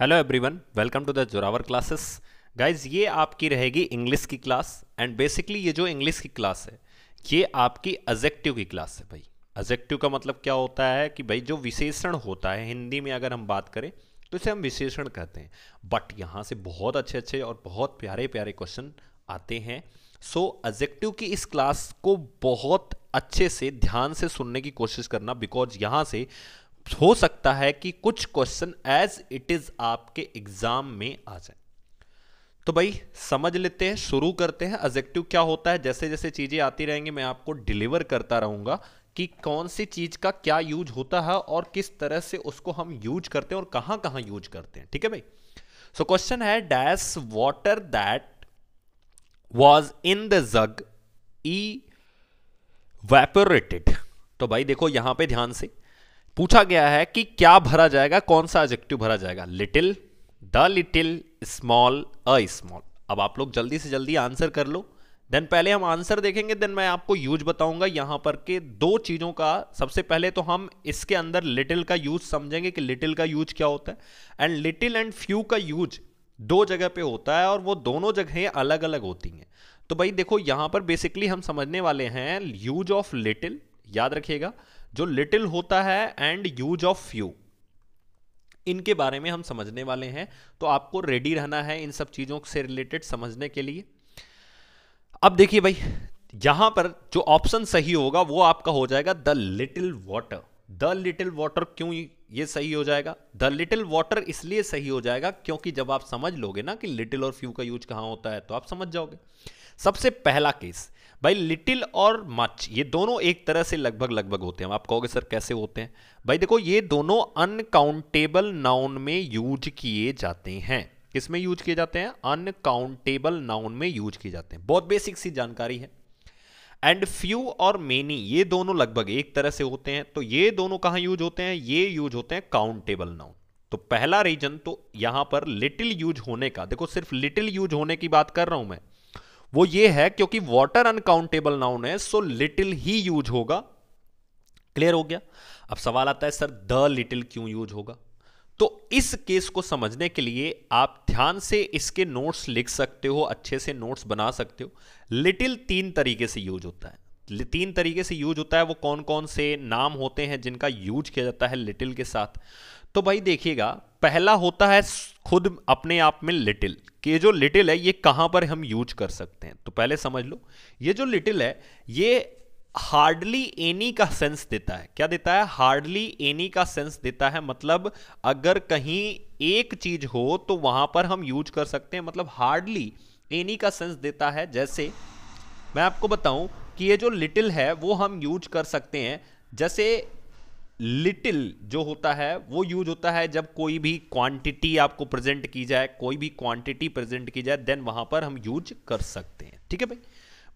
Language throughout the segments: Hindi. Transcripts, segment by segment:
hello everyone welcome to the Zorawar classes guys ये आपकी रहेगी इंग्लिश की क्लास एंड बेसिकली ये जो इंग्लिश की क्लास है ये आपकी एजेक्टिव की क्लास है भाई एजेक्टिव का मतलब क्या होता है कि भाई जो विशेषण होता है हिंदी में अगर हम बात करें तो इसे हम विशेषण कहते हैं बट यहाँ से बहुत अच्छे अच्छे और बहुत प्यारे प्यारे क्वेश्चन आते हैं सो so, एजेक्टिव की इस क्लास को बहुत अच्छे से ध्यान से सुनने की कोशिश करना बिकॉज यहाँ से हो सकता है कि कुछ क्वेश्चन एज इट इज आपके एग्जाम में आ जाए तो भाई समझ लेते हैं शुरू करते हैं एजेक्टिव क्या होता है जैसे जैसे चीजें आती रहेंगी मैं आपको डिलीवर करता रहूंगा कि कौन सी चीज का क्या यूज होता है और किस तरह से उसको हम यूज करते हैं और कहां कहां यूज करते हैं ठीक है भाई सो so, क्वेश्चन है dash water that was in the jug evaporated तो भाई देखो यहां पे ध्यान से पूछा गया है कि क्या भरा जाएगा कौन सा एजेक्टिव भरा जाएगा little the little small a small अब आप लोग जल्दी से जल्दी आंसर कर लो देन पहले हम आंसर देखेंगे देन मैं आपको यूज बताऊंगा यहां पर के दो चीजों का सबसे पहले तो हम इसके अंदर लिटिल का यूज समझेंगे कि लिटिल का यूज क्या होता है एंड लिटिल एंड फ्यू का यूज दो जगह पे होता है और वो दोनों जगहें अलग अलग होती हैं तो भाई देखो यहां पर बेसिकली हम समझने वाले हैं यूज ऑफ लिटिल याद रखिएगा जो लिटिल होता है एंड यूज ऑफ फ्यू इनके बारे में हम समझने वाले हैं तो आपको रेडी रहना है इन सब चीज़ों से रिलेटेड समझने के लिए अब देखिए भाई यहां पर जो ऑप्शन सही होगा वो आपका हो जाएगा the little water the little water क्यों ये सही हो जाएगा द लिटिल वॉटर इसलिए सही हो जाएगा क्योंकि जब आप समझ लोगे ना कि लिटिल और फ्यू का यूज कहां होता है तो आप समझ जाओगे सबसे पहला केस भाई लिटिल और मच ये दोनों एक तरह से लगभग लगभग होते हैं आप कहोगे सर कैसे होते हैं भाई देखो ये दोनों अनकाउंटेबल नाउन में यूज किए जाते हैं किसमें यूज किए जाते हैं अनकाउंटेबल नाउन में यूज किए जाते हैं बहुत बेसिक सी जानकारी है एंड फ्यू और मेनी ये दोनों लगभग एक तरह से होते हैं तो ये दोनों कहाँ यूज होते हैं ये यूज होते हैं काउंटेबल नाउन तो पहला रीजन तो यहां पर लिटिल यूज होने का देखो सिर्फ लिटिल यूज होने की बात कर रहा हूं मैं वो ये है क्योंकि वाटर अनकाउंटेबल नाउन है सो लिटिल ही यूज होगा क्लियर हो गया अब सवाल आता है सर द लिटिल क्यों यूज होगा तो इस केस को समझने के लिए आप ध्यान से इसके नोट्स लिख सकते हो अच्छे से नोट्स बना सकते हो लिटिल तीन तरीके से यूज होता है तीन तरीके से यूज होता है वो कौन कौन से नाम होते हैं जिनका यूज किया जाता है लिटिल के साथ तो भाई देखिएगा पहला होता है खुद अपने आप में लिटिल कि ये जो लिटिल है ये कहाँ पर हम यूज कर सकते हैं तो पहले समझ लो ये जो लिटिल है ये हार्डली एनी का सेंस देता है क्या देता है हार्डली एनी का सेंस देता है मतलब अगर कहीं एक चीज हो तो वहां पर हम यूज कर सकते हैं मतलब हार्डली एनी का सेंस देता है जैसे मैं आपको बताऊं कि ये जो लिटिल है वो हम यूज कर सकते हैं जैसे लिटिल जो होता है वो यूज होता है जब कोई भी क्वांटिटी आपको प्रेजेंट की जाए कोई भी क्वांटिटी प्रेजेंट की जाए देन वहां पर हम यूज कर सकते हैं ठीक है भाई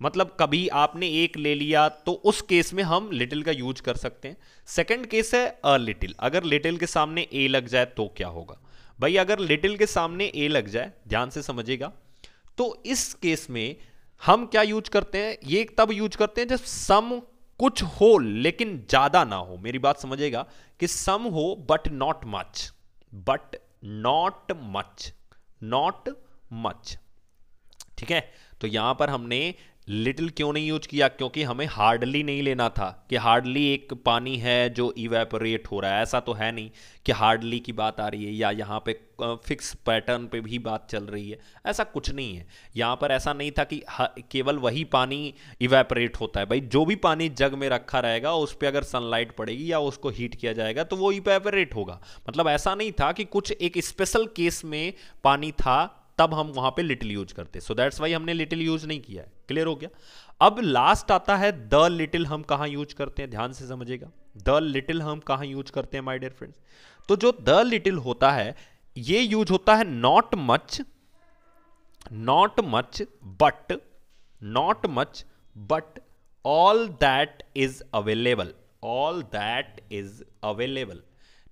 मतलब कभी आपने एक ले लिया तो उस केस में हम लिटिल का यूज कर सकते हैं सेकंड केस है अ लिटिल अगर लिटिल के सामने ए लग जाए तो क्या होगा भाई अगर लिटिल के सामने ए लग जाए ध्यान से समझिएगा तो इस केस में हम क्या यूज करते हैं ये तब यूज करते हैं जब सम कुछ हो लेकिन ज्यादा ना हो मेरी बात समझेगा कि सम हो but not much but not much not much ठीक है तो यहाँ पर हमने लिटिल क्यों नहीं यूज किया क्योंकि हमें हार्डली नहीं लेना था कि हार्डली एक पानी है जो इवेपोरेट हो रहा है ऐसा तो है नहीं कि हार्डली की बात आ रही है या यहाँ पे फिक्स पैटर्न पे भी बात चल रही है ऐसा कुछ नहीं है यहाँ पर ऐसा नहीं था कि केवल वही पानी इवेपोरेट होता है भाई जो भी पानी जग में रखा रहेगा उस पर अगर सनलाइट पड़ेगी या उसको हीट किया जाएगा तो वो इवेपोरेट होगा मतलब ऐसा नहीं था कि कुछ एक स्पेशल केस में पानी था तब हम वहां पे लिटिल यूज करते सो दैट्स वाई हमने लिटिल यूज नहीं किया है क्लियर हो गया अब लास्ट आता है द लिटिल हम कहाँ यूज करते हैं ध्यान से समझेगा द लिटिल हम कहाँ यूज करते हैं माई डियर फ्रेंड्स तो जो द लिटिल होता है ये यूज होता है not much not much but not much but all that is available all that is available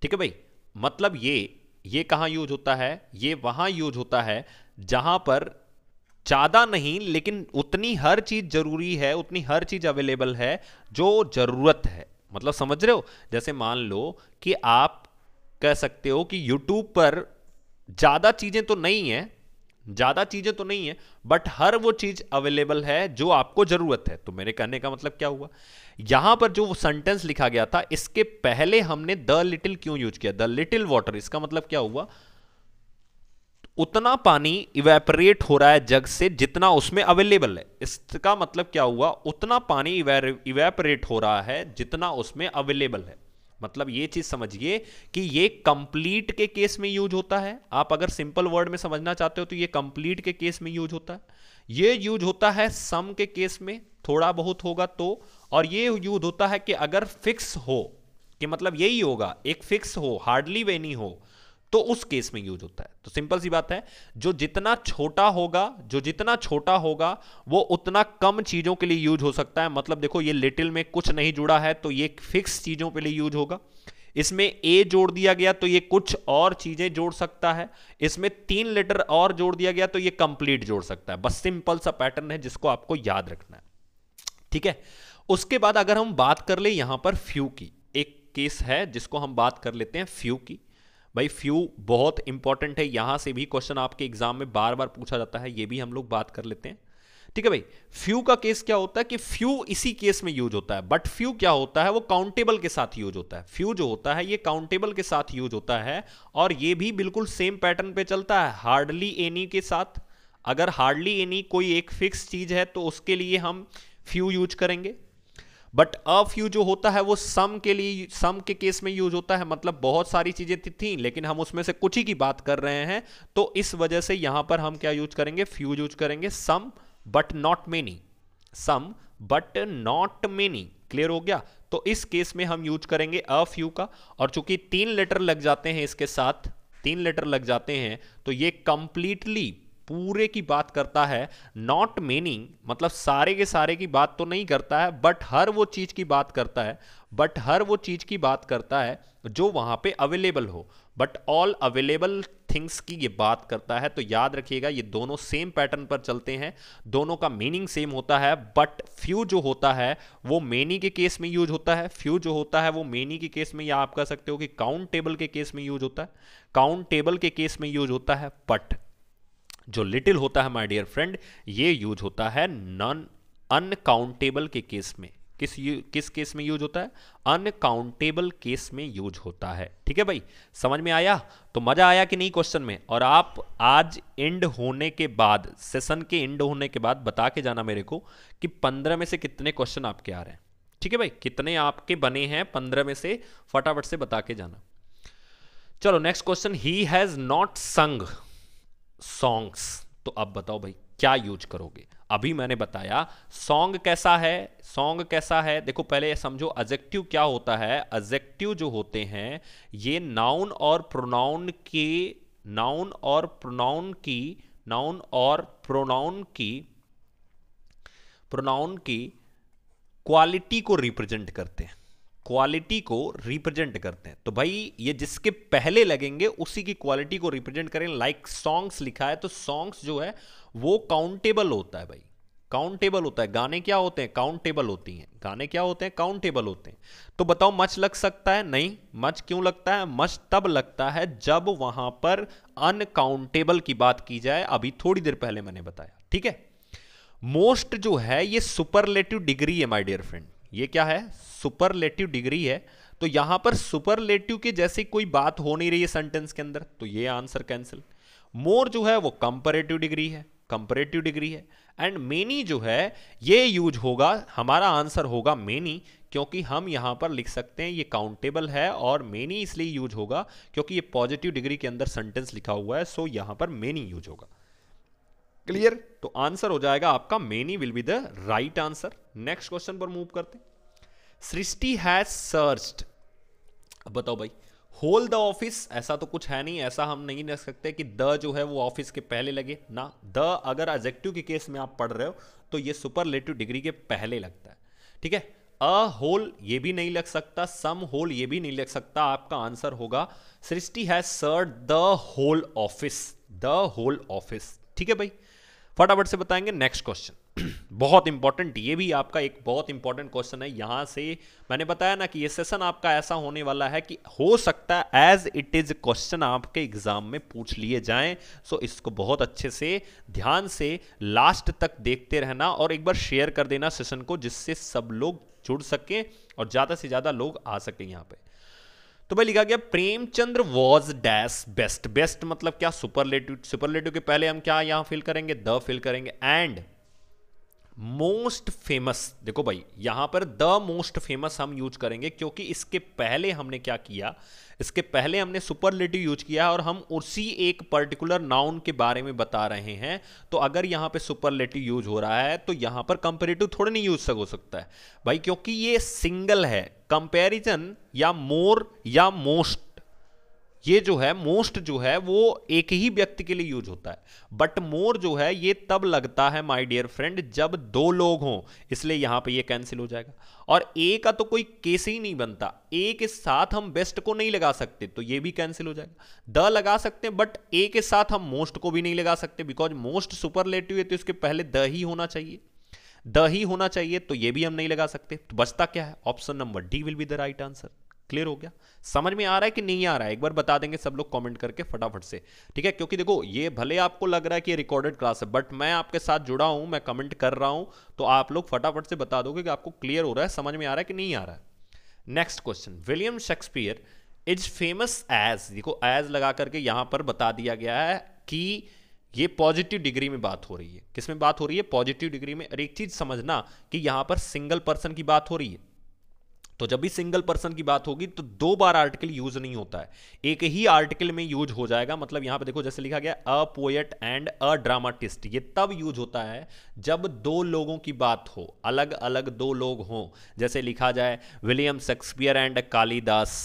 ठीक है भाई मतलब ये ये कहाँ यूज होता है ये वहाँ यूज होता है जहाँ पर ज़्यादा नहीं लेकिन उतनी हर चीज़ ज़रूरी है उतनी हर चीज़ अवेलेबल है जो ज़रूरत है मतलब समझ रहे हो जैसे मान लो कि आप कह सकते हो कि यूट्यूब पर ज़्यादा चीज़ें तो नहीं हैं ज़्यादा चीज़ें तो नहीं है बट हर वो चीज़ अवेलेबल है जो आपको ज़रूरत है तो मेरे कहने का मतलब क्या हुआ यहां पर जो वो सेंटेंस लिखा गया था इसके पहले हमने द लिटिल क्यों यूज किया द लिटिल वॉटर इसका मतलब क्या हुआ उतना पानी इवेपरेट हो रहा है जग से जितना उसमें अवेलेबल है इसका मतलब क्या हुआ उतना पानी इवेपरेट हो रहा है जितना उसमें अवेलेबल है मतलब ये चीज समझिए कि ये कंप्लीट के केस में यूज होता है आप अगर सिंपल वर्ड में समझना चाहते हो तो ये कंप्लीट के केस में यूज होता है ये यूज होता है सम के केस में थोड़ा बहुत होगा तो और ये यूज होता है कि अगर फिक्स हो कि मतलब यही होगा एक फिक्स हो हार्डली वेनी हो तो उस केस में यूज होता है तो सिंपल सी बात है जो जितना छोटा होगा जो जितना छोटा होगा वो उतना कम चीजों के लिए यूज हो सकता है मतलब देखो ये लिटिल में कुछ नहीं जुड़ा है तो ये फिक्स चीजों के लिए यूज होगा इसमें ए जोड़ दिया गया तो ये कुछ और चीजें जोड़ सकता है इसमें तीन लेटर और जोड़ दिया गया तो ये कंप्लीट जोड़ सकता है बस सिंपल सा पैटर्न है जिसको आपको याद रखना है ठीक है उसके बाद अगर हम बात कर ले यहां पर फ्यू की एक केस है जिसको हम बात कर लेते हैं फ्यू की भाई फ्यू बहुत इंपॉर्टेंट है यहां से भी क्वेश्चन आपके एग्जाम में बार बार पूछा जाता है ये भी हम लोग बात कर लेते हैं ठीक है भाई फ्यू का केस क्या होता है कि फ्यू इसी केस में यूज होता है बट फ्यू क्या होता है वो काउंटेबल के साथ यूज होता है फ्यू जो होता है ये काउंटेबल के साथ यूज होता है और ये भी बिल्कुल सेम पैटर्न पे चलता है हार्डली एनी के साथ अगर हार्डली एनी कोई एक फिक्स चीज है तो उसके लिए हम फ्यू यूज करेंगे बट अ फ्यू जो होता है वो सम के लिए सम के केस में यूज होता है मतलब बहुत सारी चीजें थी लेकिन हम उसमें से कुछ ही की बात कर रहे हैं तो इस वजह से यहां पर हम क्या यूज करेंगे फ्यू यूज करेंगे some but not many some but not many clear हो गया तो इस केस में हम यूज करेंगे अ फ्यू का और चूंकि तीन लेटर लग जाते हैं इसके साथ तीन लेटर लग जाते हैं तो ये कंप्लीटली पूरे की बात करता है नॉट मेनी मतलब सारे के सारे की बात तो नहीं करता है बट हर वो चीज़ की बात करता है बट हर वो चीज़ की बात करता है जो वहां पे अवेलेबल हो बट ऑल अवेलेबल थिंग्स की ये बात करता है तो याद रखिएगा ये दोनों सेम पैटर्न पर चलते हैं दोनों का मीनिंग सेम होता है बट फ्यू जो होता है वो मेनी के केस में यूज होता है फ्यू जो होता है वो मेनी के केस में या आप कह सकते हो कि काउंट टेबल के केस में यूज होता है काउंट टेबल के केस में यूज होता है बट जो लिटिल होता है माय डियर फ्रेंड ये यूज होता है नॉन अनकाउंटेबल के केस में किस यू, किस केस में यूज होता है अनकाउंटेबल केस में यूज होता है ठीक है भाई समझ में आया तो मजा आया कि नहीं क्वेश्चन में और आप आज एंड होने के बाद सेशन के एंड होने के बाद बता के जाना मेरे को कि पंद्रह में से कितने क्वेश्चन आपके आ रहे हैं ठीक है भाई कितने आपके बने हैं पंद्रह में से फटाफट से बता के जाना चलो next question he has not sung songs तो अब बताओ भाई क्या यूज करोगे अभी मैंने बताया सॉन्ग कैसा है सॉन्ग कैसा है देखो पहले समझो एजेक्टिव क्या होता है अजेक्टिव जो होते हैं ये नाउन और प्रोनाउन के नाउन और प्रोनाउन की नाउन और प्रोनाउन की प्रोनाउन की क्वालिटी को रिप्रेजेंट करते हैं क्वालिटी को रिप्रेजेंट करते हैं तो भाई ये जिसके पहले लगेंगे उसी की क्वालिटी को रिप्रेजेंट करें लाइक like सॉन्ग्स लिखा है तो सॉन्ग्स जो है वो काउंटेबल होता है भाई काउंटेबल होता है गाने क्या होते हैं काउंटेबल होती हैं गाने क्या होते हैं काउंटेबल होते हैं तो बताओ मच लग सकता है नहीं मच क्यों लगता है मच तब लगता है जब वहां पर अनकाउंटेबल की बात की जाए अभी थोड़ी देर पहले मैंने बताया ठीक है मोस्ट जो है ये सुपरलेटिव डिग्री है माय डियर फ्रेंड ये क्या है सुपरलेटिव डिग्री है तो यहां पर सुपरलेटिव के जैसे कोई बात हो नहीं रही है सेंटेंस के अंदर तो ये आंसर कैंसिल मोर जो है वो कंपरेटिव डिग्री है कंपरेटिव डिग्री है एंड मेनी जो है ये यूज होगा हमारा आंसर होगा मेनी क्योंकि हम यहां पर लिख सकते हैं ये काउंटेबल है और मेनी इसलिए यूज होगा क्योंकि ये पॉजिटिव डिग्री के अंदर सेंटेंस लिखा हुआ है सो यहां पर मेनी यूज होगा क्लियर तो आंसर हो जाएगा आपका many will be the right answer next question पर मूव करते सृष्टि हैज सर्च्ड बताओ भाई होल द ऑफिस ऐसा तो कुछ है नहीं ऐसा हम नहीं रख सकते कि द जो है वो ऑफिस के पहले लगे ना द अगर एजेक्टिव के केस में आप पढ़ रहे हो तो ये सुपरलेटिव डिग्री के पहले लगता है ठीक है अ होल ये भी नहीं लग सकता सम होल ये भी नहीं लग सकता आपका आंसर होगा Srishti has searched the whole office the whole office ठीक है भाई फटाफट से बताएंगे नेक्स्ट क्वेश्चन बहुत इंपॉर्टेंट ये भी आपका एक बहुत इंपॉर्टेंट क्वेश्चन है यहां से मैंने बताया ना कि ये सेशन आपका ऐसा होने वाला है कि हो सकता है एज इट इज क्वेश्चन आपके एग्जाम में पूछ लिए जाए सो इसको बहुत अच्छे से ध्यान से लास्ट तक देखते रहना और एक बार शेयर कर देना सेशन को जिससे सब लोग जुड़ सके और ज्यादा से ज्यादा लोग आ सके यहां पर तो भाई लिखा गया Premchandra was dash best best मतलब क्या सुपरलेटिव सुपरलेटिव के पहले हम क्या यहां फिल करेंगे द फिल करेंगे एंड मोस्ट फेमस देखो भाई यहां पर द मोस्ट फेमस हम यूज करेंगे क्योंकि इसके पहले हमने क्या किया इसके पहले हमने सुपरलेटिव यूज किया और हम उसी एक पर्टिकुलर नाउन के बारे में बता रहे हैं तो अगर यहां पे सुपरलेटिव यूज हो रहा है तो यहां पर कंपेरेटिव थोड़ा नहीं यूज हो सकता है भाई क्योंकि ये सिंगल है कंपेरिजन या मोर या मोस्ट ये जो है मोस्ट जो है वो एक ही व्यक्ति के लिए यूज होता है बट मोर जो है ये तब लगता है माय डियर फ्रेंड जब दो लोग हों इसलिए यहां पे ये कैंसिल हो जाएगा और ए का तो कोई केस ही नहीं बनता ए के साथ हम बेस्ट को नहीं लगा सकते तो ये भी कैंसिल हो जाएगा द लगा सकते हैं बट ए के साथ हम मोस्ट को भी नहीं लगा सकते बिकॉज मोस्ट सुपरलेटिव है तो इसके पहले द ही होना चाहिए द ही होना चाहिए तो ये भी हम नहीं लगा सकते तो बचता क्या है option number D will be the right answer clear हो गया समझ में आ रहा है कि नहीं आ रहा है एक बार बता देंगे सब लोग कमेंट करके फटाफट से ठीक है क्योंकि देखो ये भले आपको लग रहा है कि ये रिकॉर्डेड क्लास है बट मैं आपके साथ जुड़ा हूं मैं कमेंट कर रहा हूं तो आप लोग फटाफट से बता दोगे कि आपको क्लियर हो रहा है समझ में आ रहा है कि नहीं आ रहा है next question William Shakespeare is famous as देखो एज लगा करके यहां पर बता दिया गया है कि ये पॉजिटिव डिग्री में बात हो रही है किसमें बात हो रही है पॉजिटिव डिग्री में एक चीज समझना कि यहां पर सिंगल पर्सन की बात हो रही है तो जब भी सिंगल पर्सन की बात होगी तो दो बार आर्टिकल यूज नहीं होता है एक ही आर्टिकल में यूज हो जाएगा मतलब यहां पे देखो जैसे लिखा गया a poet and a dramatist ये तब यूज होता है जब दो लोगों की बात हो अलग अलग दो लोग हों जैसे लिखा जाए William Shakespeare and Kalidas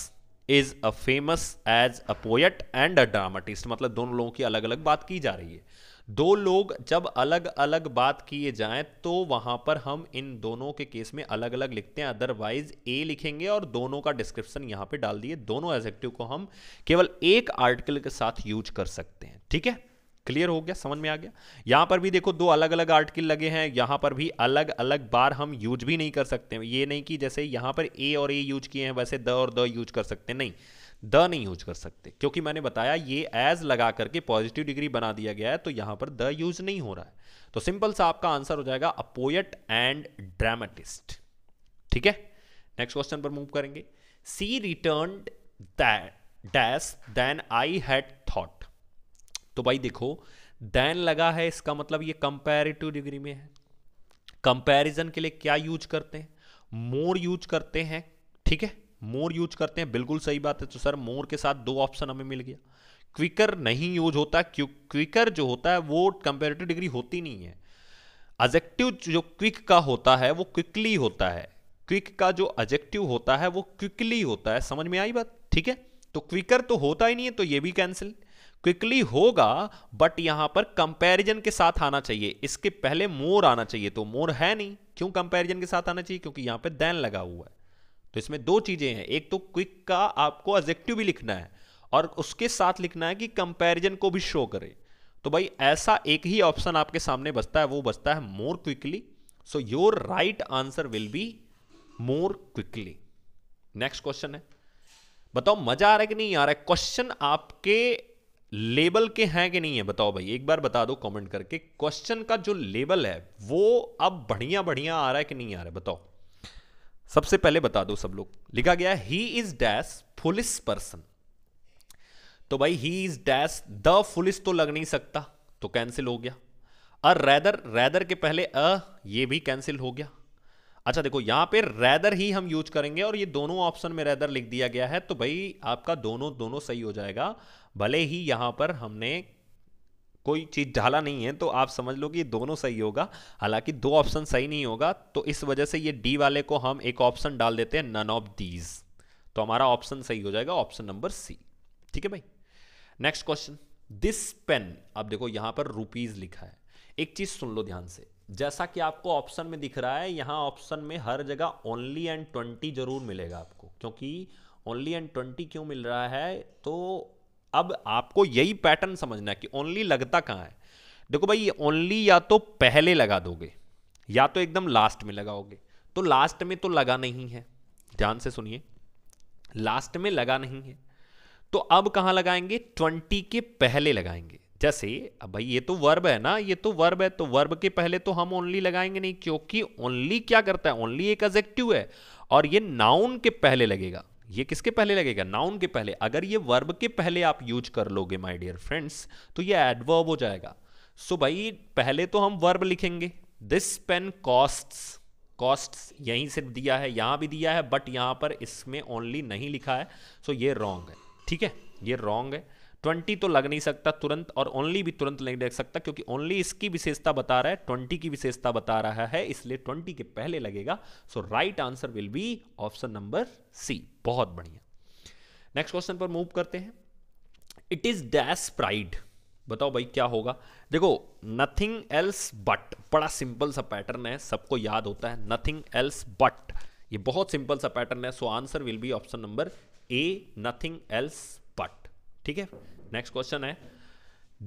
is a famous as a poet and a dramatist मतलब दोनों लोगों की अलग अलग बात की जा रही है दो लोग जब अलग अलग बात किए जाएं तो वहां पर हम इन दोनों के केस में अलग अलग लिखते हैं अदरवाइज ए लिखेंगे और दोनों का डिस्क्रिप्शन यहां पे डाल दिए दोनों एजेक्टिव को हम केवल एक आर्टिकल के साथ यूज कर सकते हैं ठीक है क्लियर हो गया समझ में आ गया यहां पर भी देखो दो अलग अलग आर्टिकल लगे हैं यहां पर भी अलग अलग बार हम यूज भी नहीं कर सकते ये नहीं कि जैसे यहां पर ए और ए यूज किए हैं वैसे द और द यूज कर सकते हैं नहीं द नहीं यूज कर सकते क्योंकि मैंने बताया ये एज लगा करके पॉजिटिव डिग्री बना दिया गया है तो यहां पर द यूज नहीं हो रहा है तो सिंपल सा आपका आंसर हो जाएगा अ पोएट एंड ड्रामेटिस्ट ठीक है नेक्स्ट क्वेश्चन पर मूव करेंगे C return dash then I had thought तो भाई देखो देन लगा है इसका मतलब ये कंपेरेटिव डिग्री में है कंपेरिजन के लिए क्या यूज करते हैं मोर यूज करते हैं ठीक है मोर यूज करते हैं बिल्कुल सही बात है तो सर मोर के साथ दो ऑप्शन हमें मिल गया क्विकर नहीं यूज होता क्यों क्विकर जो होता है वो कंपेरेटिव डिग्री होती नहीं है अजेक्टिव जो क्विक का होता है वो क्विकली होता है क्विक का जो अजेक्टिव होता है वो क्विकली होता है समझ में आई बात ठीक है तो क्विकर तो होता ही नहीं है तो ये भी कैंसिल क्विकली होगा बट यहां पर कंपैरिजन के साथ आना चाहिए इसके पहले मोर आना चाहिए तो मोर है नहीं क्यों कंपैरिजन के साथ आना चाहिए क्योंकि यहां पे दैन लगा हुआ है तो इसमें दो चीजें हैं एक तो क्विक का आपको एजेक्टिव भी लिखना है और उसके साथ लिखना है कि कंपैरिजन को भी शो करे तो भाई ऐसा एक ही ऑप्शन आपके सामने बचता है वो बचता है more quickly so your right answer will be more quickly next question है बताओ मजा आ रहा है कि नहीं आ रहा है क्वेश्चन आपके लेबल के हैं कि नहीं है बताओ भाई एक बार बता दो कमेंट करके क्वेश्चन का जो लेबल है वो अब बढ़िया बढ़िया आ रहा है कि नहीं आ रहा है बताओ सबसे पहले बता दो सब लोग लिखा गया he is dash police person तो भाई he is dash the police तो लग नहीं सकता तो कैंसिल हो गया अ रैदर रैदर के पहले अ ये भी कैंसिल हो गया अच्छा देखो यहां पे रैदर ही हम यूज करेंगे और ये दोनों ऑप्शन में रैदर लिख दिया गया है तो भाई आपका दोनों दोनों सही हो जाएगा भले ही यहां पर हमने कोई चीज़ ढाला नहीं है तो आप समझ लो कि दोनों सही होगा हालांकि दो ऑप्शन सही नहीं होगा तो इस वजह से ये डी वाले को हम एक ऑप्शन डाल देते हैं नन ऑफ दीज तो हमारा ऑप्शन सही हो जाएगा ऑप्शन नंबर सी ठीक है भाई नेक्स्ट क्वेश्चन दिस पेन अब देखो यहां पर रुपीज लिखा है एक चीज सुन लो ध्यान से जैसा कि आपको ऑप्शन में दिख रहा है यहां ऑप्शन में हर जगह ओनली एंड ट्वेंटी जरूर मिलेगा आपको क्योंकि ओनली एंड ट्वेंटी क्यों मिल रहा है तो अब आपको यही पैटर्न समझना है कि ओनली लगता कहाँ है देखो भाई ये ओनली या तो पहले लगा दोगे या तो एकदम लास्ट में लगाओगे तो लास्ट में तो लगा नहीं है ध्यान से सुनिए लास्ट में लगा नहीं है तो अब कहाँ लगाएंगे ट्वेंटी के पहले लगाएंगे जैसे अब भाई ये तो वर्ब है ना ये तो वर्ब है तो वर्ब के पहले तो हम ओनली लगाएंगे नहीं क्योंकि ओनली क्या करता है ओनली एक एजेक्टिव है और ये नाउन के पहले लगेगा ये किसके पहले लगेगा नाउन के पहले अगर ये वर्ब के पहले आप यूज कर लोगे माय डियर फ्रेंड्स तो ये एडवर्ब हो जाएगा सो so भाई पहले तो हम वर्ब लिखेंगे दिस पेन कॉस्ट्स कॉस्ट्स यहीं सिर्फ दिया है यहां भी दिया है बट यहां पर इसमें ओनली नहीं लिखा है सो so ये रॉन्ग है ठीक है ये रॉन्ग है ट्वेंटी तो लग नहीं सकता तुरंत और ओनली भी तुरंत नहीं लग सकता क्योंकि ओनली इसकी विशेषता बता रहा है ट्वेंटी की विशेषता बता रहा है इसलिए ट्वेंटी के पहले लगेगा so right answer will be option number C बहुत बढ़िया नेक्स्ट क्वेश्चन पर मूव करते हैं इट इज डैश प्राइड बताओ भाई क्या होगा देखो नथिंग एल्स बट बड़ा सिंपल सा पैटर्न है सबको याद होता है नथिंग एल्स बट ये बहुत सिंपल सा पैटर्न है so answer will be option number A nothing else ठीक है नेक्स्ट क्वेश्चन है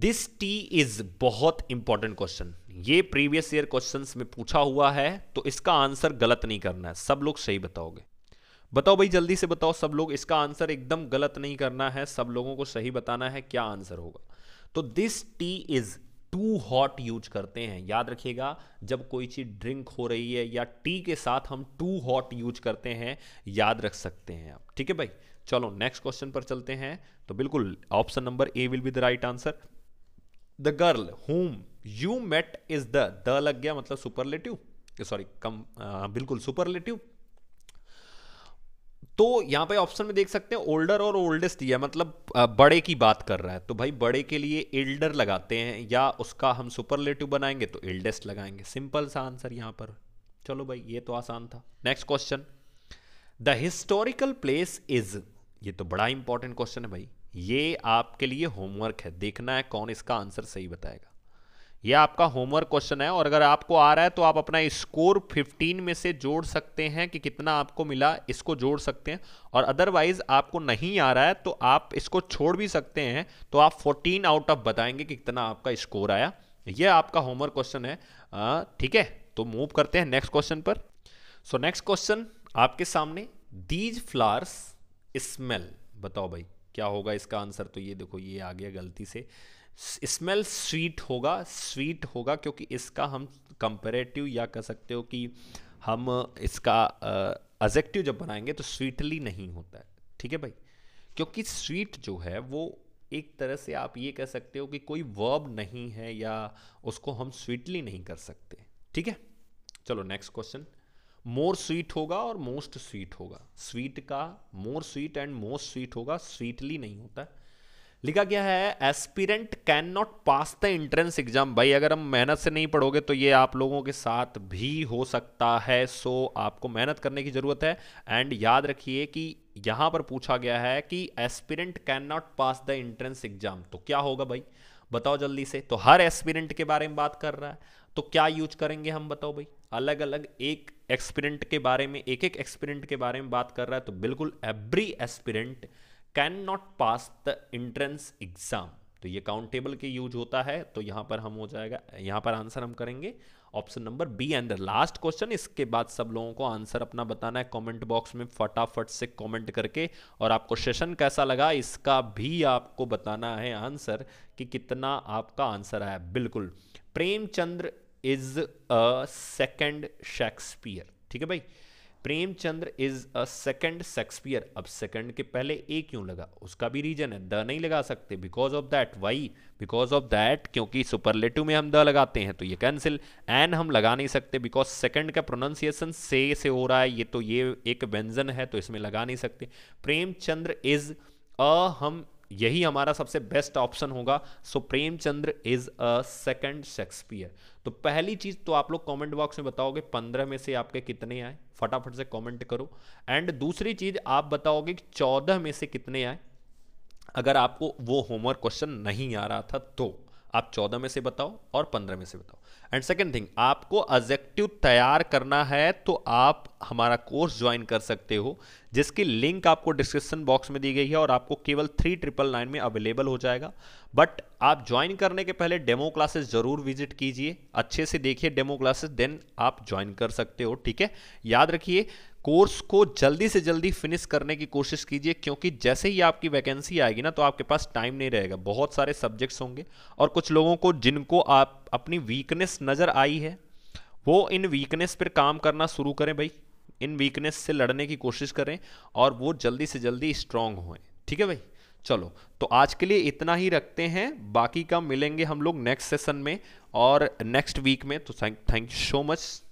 दिस टी इज बहुत इंपॉर्टेंट क्वेश्चन ये प्रीवियस ईयर क्वेश्चन में पूछा हुआ है तो इसका आंसर गलत नहीं करना है सब लोग सही बताओगे बताओ भाई जल्दी से बताओ सब लोग इसका आंसर एकदम गलत नहीं करना है सब लोगों को सही बताना है क्या आंसर होगा तो this tea is too hot use करते हैं याद रखिएगा जब कोई चीज़ ड्रिंक हो रही है या टी के साथ हम टू हॉट यूज करते हैं याद रख सकते हैं आप ठीक है भाई चलो नेक्स्ट क्वेश्चन पर चलते हैं तो बिल्कुल option number A will be the right answer the girl whom you met is the the लग गया मतलब सुपरलेटिव सॉरी eh, कम आ, बिल्कुल सुपरलेटिव तो यहां पे ऑप्शन में देख सकते हैं ओल्डर और ओल्डेस्ट या मतलब बड़े की बात कर रहा है तो भाई बड़े के लिए एल्डर लगाते हैं या उसका हम सुपरलेटिव बनाएंगे तो एल्डेस्ट लगाएंगे सिंपल सा आंसर यहां पर चलो भाई ये तो आसान था next question the historical place is ये तो बड़ा इंपॉर्टेंट क्वेश्चन है भाई ये आपके लिए होमवर्क है देखना है कौन इसका आंसर सही बताएगा ये आपका होमवर्क क्वेश्चन है और अगर आपको आ रहा है तो आप अपना स्कोर 15 में से जोड़ सकते हैं कि कितना आपको मिला इसको जोड़ सकते हैं और अदरवाइज आपको नहीं आ रहा है तो आप इसको छोड़ भी सकते हैं तो आप 14 आउट ऑफ बताएंगे कि कितना आपका स्कोर आया यह आपका होमवर्क क्वेश्चन है ठीक है तो मूव करते हैं नेक्स्ट क्वेश्चन पर सो नेक्स्ट क्वेश्चन आपके सामने दीज फ्लावर्स स्मेल बताओ भाई क्या होगा इसका आंसर तो ये देखो ये आ गया गलती से स्मेल स्वीट होगा स्वीट होगा क्योंकि इसका हम कंपेरेटिव या कह सकते हो कि हम इसका एजेक्टिव जब बनाएंगे तो स्वीटली नहीं होता है ठीक है भाई क्योंकि स्वीट जो है वो एक तरह से आप ये कह सकते हो कि कोई वर्ब नहीं है या उसको हम स्वीटली नहीं कर सकते ठीक है चलो नेक्स्ट क्वेश्चन मोर स्वीट होगा और मोस्ट स्वीट होगा स्वीट का more sweet and most sweet होगा स्वीटली नहीं होता लिखा गया है aspirant can not pass the entrance exam भाई अगर हम मेहनत से नहीं पढ़ोगे तो ये आप लोगों के साथ भी हो सकता है सो आपको मेहनत करने की ज़रूरत है एंड याद रखिए कि यहां पर पूछा गया है कि aspirant can not pass the entrance exam तो क्या होगा भाई बताओ जल्दी से तो हर एस्पिरेंट के बारे में बात कर रहा है तो क्या यूज करेंगे हम बताओ भाई अलग अलग एक एक्सपेरेंट के बारे में एक एक एक्सपेरेंट के बारे में बात कर रहा है तो बिल्कुल every aspirant can not pass the entrance exam तो ये काउंटेबल के यूज होता है तो यहां पर हम हो जाएगा यहां पर आंसर हम करेंगे option number B and last question इसके बाद सब लोगों को आंसर अपना बताना है कमेंट बॉक्स में फटाफट से कमेंट करके और आपको सेशन कैसा लगा इसका भी आपको बताना है आंसर कि कितना आपका आंसर आया बिल्कुल Premchandra is a second Shakespeare ठीक है भाई Premchandra is a second Shakespeare अब सेकंड के पहले ए क्यों लगा उसका भी रीजन है द नहीं लगा सकते because of that why because of that क्योंकि सुपरलेटिव में हम द लगाते हैं तो ये कैंसिल एन हम लगा नहीं सकते बिकॉज सेकंड का प्रोनाउंसिएशन से से हो रहा है ये तो ये एक व्यंजन है तो इसमें लगा नहीं सकते प्रेमचंद्र इज अ हम यही हमारा सबसे बेस्ट ऑप्शन होगा so Premchandra is a second Shakespeare तो पहली चीज तो आप लोग कमेंट बॉक्स में बताओगे पंद्रह में से आपके कितने आए फटाफट से कमेंट करो एंड दूसरी चीज आप बताओगे कि चौदह में से कितने आए अगर आपको वो होमवर्क क्वेश्चन नहीं आ रहा था तो आप चौदह में से बताओ और पंद्रह में से बताओ एंड सेकेंड थिंग आपको एजेक्टिव तैयार करना है तो आप हमारा कोर्स ज्वाइन कर सकते हो जिसकी लिंक आपको डिस्क्रिप्शन बॉक्स में दी गई है और आपको केवल थ्री ट्रिपल नाइन में अवेलेबल हो जाएगा बट आप ज्वाइन करने के पहले डेमो क्लासेस जरूर विजिट कीजिए अच्छे से देखिए डेमो क्लासेस देन आप ज्वाइन कर सकते हो ठीक है याद रखिए कोर्स को जल्दी से जल्दी फिनिश करने की कोशिश कीजिए क्योंकि जैसे ही आपकी वैकेंसी आएगी ना तो आपके पास टाइम नहीं रहेगा बहुत सारे सब्जेक्ट्स होंगे और कुछ लोगों को जिनको आप अपनी वीकनेस नज़र आई है वो इन वीकनेस पर काम करना शुरू करें भाई इन वीकनेस से लड़ने की कोशिश करें और वो जल्दी से जल्दी स्ट्रांग हों ठीक है भाई चलो तो आज के लिए इतना ही रखते हैं बाकी का मिलेंगे हम लोग नेक्स्ट सेशन में और नेक्स्ट वीक में तो थैंक यू सो मच